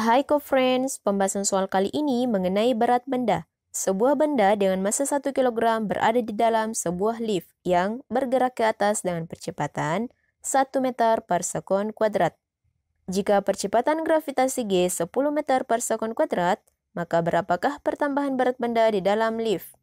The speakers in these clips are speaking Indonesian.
Hai co-friends, pembahasan soal kali ini mengenai berat benda. Sebuah benda dengan massa 1 kg berada di dalam sebuah lift yang bergerak ke atas dengan percepatan 1 meter per sekon kuadrat. Jika percepatan gravitasi G 10 meter per sekon kuadrat, maka berapakah pertambahan berat benda di dalam lift?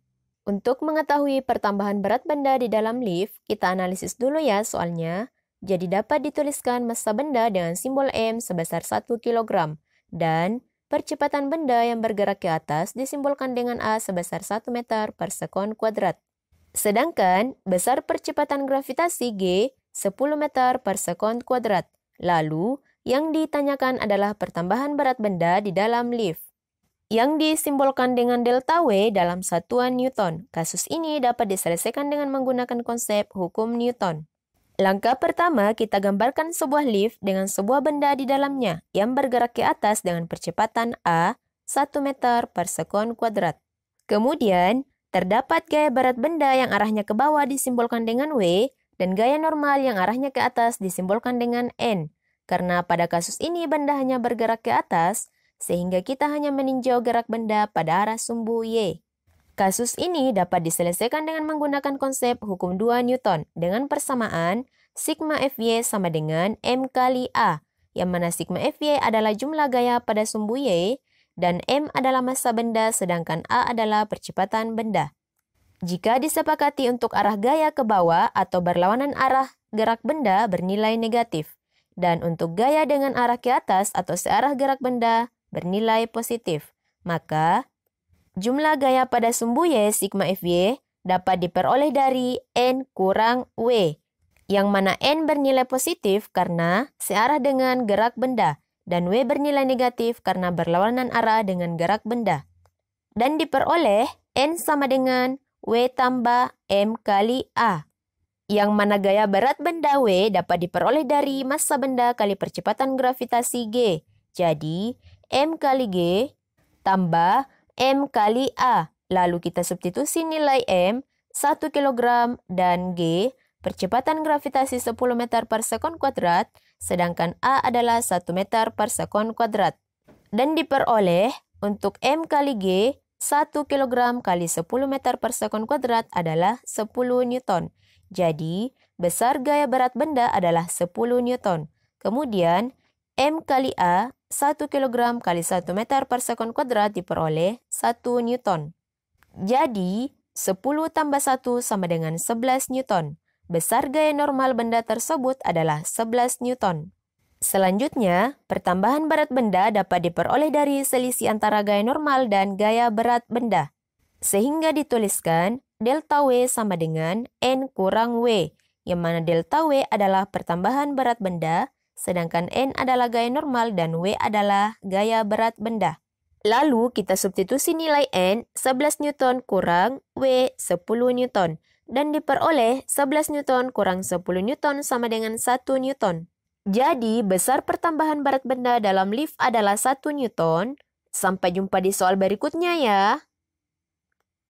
Untuk mengetahui pertambahan berat benda di dalam lift, kita analisis dulu ya soalnya. Jadi dapat dituliskan massa benda dengan simbol M sebesar 1 kilogram dan percepatan benda yang bergerak ke atas disimbolkan dengan A sebesar 1 meter per sekon kuadrat. Sedangkan besar percepatan gravitasi G 10 meter per sekon kuadrat. Lalu, yang ditanyakan adalah pertambahan berat benda di dalam lift. Yang disimbolkan dengan delta W dalam satuan Newton. Kasus ini dapat diselesaikan dengan menggunakan konsep hukum Newton. Langkah pertama, kita gambarkan sebuah lift dengan sebuah benda di dalamnya yang bergerak ke atas dengan percepatan A 1 meter per sekon kuadrat. Kemudian, terdapat gaya berat benda yang arahnya ke bawah disimbolkan dengan W dan gaya normal yang arahnya ke atas disimbolkan dengan N. Karena pada kasus ini benda hanya bergerak ke atas, sehingga kita hanya meninjau gerak benda pada arah sumbu Y. Kasus ini dapat diselesaikan dengan menggunakan konsep hukum 2 Newton dengan persamaan sigma Fy sama dengan M kali A, yang mana sigma Fy adalah jumlah gaya pada sumbu Y, dan M adalah massa benda sedangkan A adalah percepatan benda. Jika disepakati untuk arah gaya ke bawah atau berlawanan arah gerak benda bernilai negatif, dan untuk gaya dengan arah ke atas atau searah gerak benda bernilai positif, maka Jumlah gaya pada sumbu Y sigma FY dapat diperoleh dari N kurang W, yang mana N bernilai positif karena searah dengan gerak benda, dan W bernilai negatif karena berlawanan arah dengan gerak benda. Dan diperoleh N sama dengan W tambah M kali A, yang mana gaya berat benda W dapat diperoleh dari massa benda kali percepatan gravitasi G. Jadi, M kali G tambah M kali A. Lalu kita substitusi nilai M, 1 kg, dan G, percepatan gravitasi 10 meter per sekon kuadrat, sedangkan A adalah 1 meter per sekon kuadrat. Dan diperoleh, untuk M kali G, 1 kg kali 10 meter per sekon kuadrat adalah 10 Newton. Jadi, besar gaya berat benda adalah 10 Newton. Kemudian, M kali A, 1 kg kali 1 meter per sekon kuadrat diperoleh 1 Newton. Jadi, 10 tambah 1 sama dengan 11 Newton. Besar gaya normal benda tersebut adalah 11 Newton. Selanjutnya, pertambahan berat benda dapat diperoleh dari selisih antara gaya normal dan gaya berat benda. Sehingga dituliskan delta W sama dengan N kurang W, yang mana delta W adalah pertambahan berat benda, sedangkan N adalah gaya normal dan W adalah gaya berat benda. Lalu kita substitusi nilai N 11 Newton kurang W 10 Newton dan diperoleh 11 Newton kurang 10 Newton sama dengan 1 Newton. Jadi besar pertambahan berat benda dalam lift adalah 1 Newton. Sampai jumpa di soal berikutnya ya.